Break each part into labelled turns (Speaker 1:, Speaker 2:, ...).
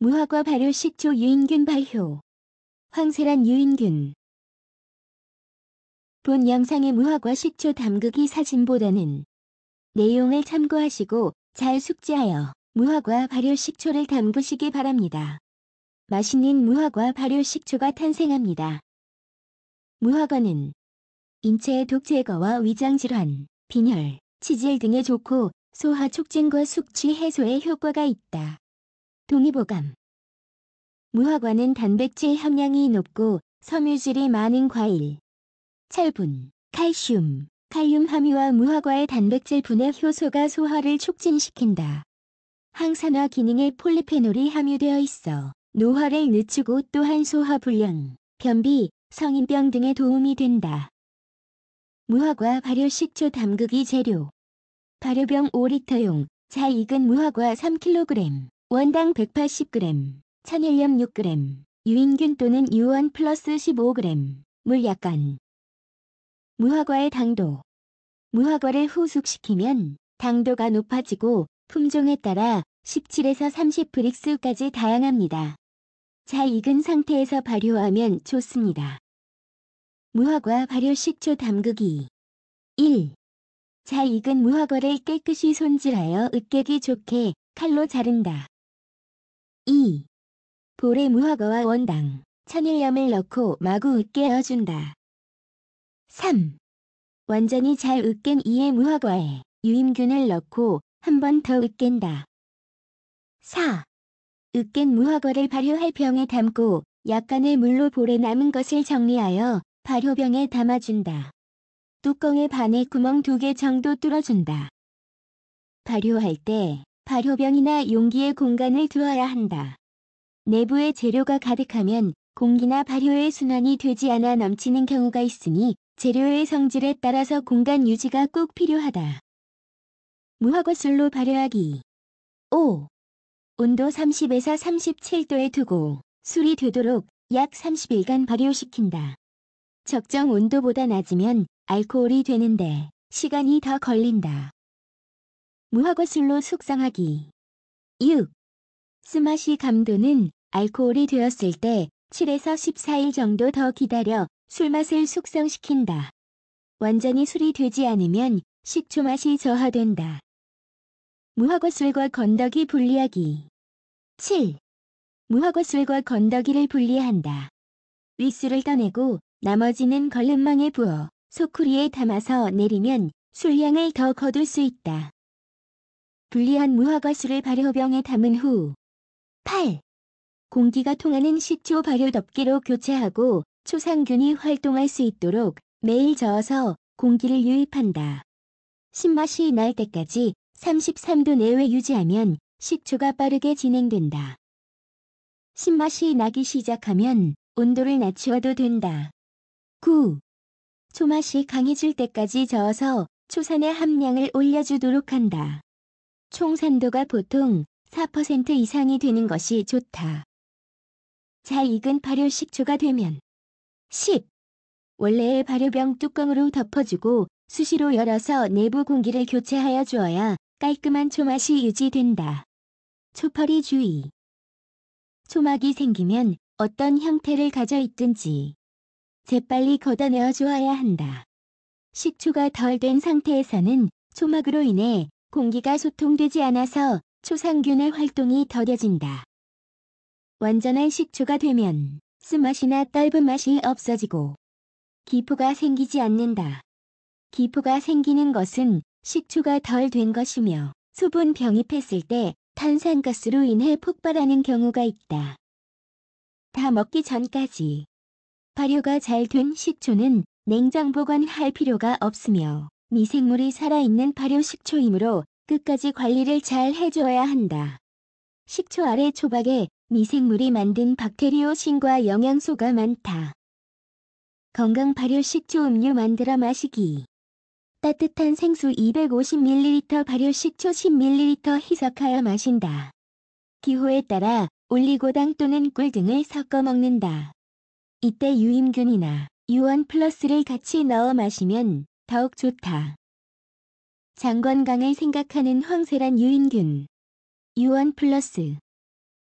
Speaker 1: 무화과 발효 식초 유인균 발효 황세란 유인균 본 영상의 무화과 식초 담그기 사진보다는 내용을 참고하시고 잘 숙지하여 무화과 발효 식초를 담그시기 바랍니다. 맛있는 무화과 발효 식초가 탄생합니다. 무화과는 인체의 독 제거와 위장 질환, 빈혈, 치질 등에 좋고 소화 촉진과 숙취 해소에 효과가 있다. 동의보감 무화과는 단백질 함량이 높고 섬유질이 많은 과일. 철분, 칼슘, 칼륨 함유와 무화과의 단백질 분해 효소가 소화를 촉진시킨다. 항산화 기능의 폴리페놀이 함유되어 있어 노화를 늦추고 또한 소화 불량, 변비, 성인병 등에 도움이 된다. 무화과 발효 식초 담그기 재료 발효병 5리터용 잘 익은 무화과 3kg 원당 180g, 천일염 6g, 유인균 또는 유원 플러스 15g, 물 약간. 무화과의 당도. 무화과를 후숙시키면 당도가 높아지고 품종에 따라 17에서 3 0프릭스까지 다양합니다. 잘 익은 상태에서 발효하면 좋습니다. 무화과 발효 식초 담그기 1. 잘 익은 무화과를 깨끗이 손질하여 으깨기 좋게 칼로 자른다. 2. 볼에 무화과와 원당, 천일염을 넣고 마구 으깨어준다. 3. 완전히 잘 으깬 이의 무화과에 유임균을 넣고 한 번 더 으깬다. 4. 으깬 무화과를 발효할 병에 담고 약간의 물로 볼에 남은 것을 정리하여 발효병에 담아준다. 뚜껑의 반에 구멍 두 개 정도 뚫어준다. 발효할 때 발효병이나 용기에 공간을 두어야 한다. 내부에 재료가 가득하면 공기나 발효의 순환이 되지 않아 넘치는 경우가 있으니 재료의 성질에 따라서 공간 유지가 꼭 필요하다. 무화과술로 발효하기 5. 온도 30에서 37도에 두고 술이 되도록 약 30일간 발효시킨다. 적정 온도보다 낮으면 알코올이 되는데 시간이 더 걸린다. 무화과술로 숙성하기 6. 스마시 감도는 알코올이 되었을 때 7에서 14일 정도 더 기다려 술맛을 숙성시킨다. 완전히 술이 되지 않으면 식초 맛이 저하된다. 무화과술과 건더기 분리하기 7. 무화과술과 건더기를 분리한다. 윗술을 떠내고 나머지는 걸름망에 부어 소쿠리에 담아서 내리면 술향을 더 거둘 수 있다. 분리한 무화과수를 발효병에 담은 후 8. 공기가 통하는 식초 발효 덮개로 교체하고 초상균이 활동할 수 있도록 매일 저어서 공기를 유입한다. 신맛이 날 때까지 33도 내외 유지하면 식초가 빠르게 진행된다. 신맛이 나기 시작하면 온도를 낮추어도 된다. 9. 초맛이 강해질 때까지 저어서 초산의 함량을 올려주도록 한다. 총 산도가 보통 4% 이상이 되는 것이 좋다. 잘 익은 발효 식초가 되면 10. 원래의 발효병 뚜껑으로 덮어주고 수시로 열어서 내부 공기를 교체하여 주어야 깔끔한 초맛이 유지된다. 초퍼리 주의 초막이 생기면 어떤 형태를 가져 있든지 재빨리 걷어내어 주어야 한다. 식초가 덜 된 상태에서는 초막으로 인해 공기가 소통되지 않아서 초상균의 활동이 더뎌진다. 완전한 식초가 되면 쓴맛이나 떫은 맛이 없어지고 기포가 생기지 않는다. 기포가 생기는 것은 식초가 덜 된 것이며 수분 병입했을 때 탄산가스로 인해 폭발하는 경우가 있다. 다 먹기 전까지 발효가 잘 된 식초는 냉장 보관할 필요가 없으며 미생물이 살아있는 발효식초이므로 끝까지 관리를 잘 해줘야 한다. 식초 아래 초박에 미생물이 만든 박테리오신과 영양소가 많다. 건강 발효식초 음료 만들어 마시기. 따뜻한 생수 250ml 발효식초 10ml 희석하여 마신다. 기호에 따라 올리고당 또는 꿀 등을 섞어 먹는다. 이때 유임균이나 유원 플러스를 같이 넣어 마시면 더욱 좋다. 장건강을 생각하는 황세란 유인균. 유원 플러스.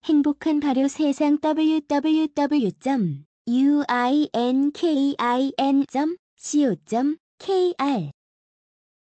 Speaker 1: 행복한 발효 세상 www.uinkin.co.kr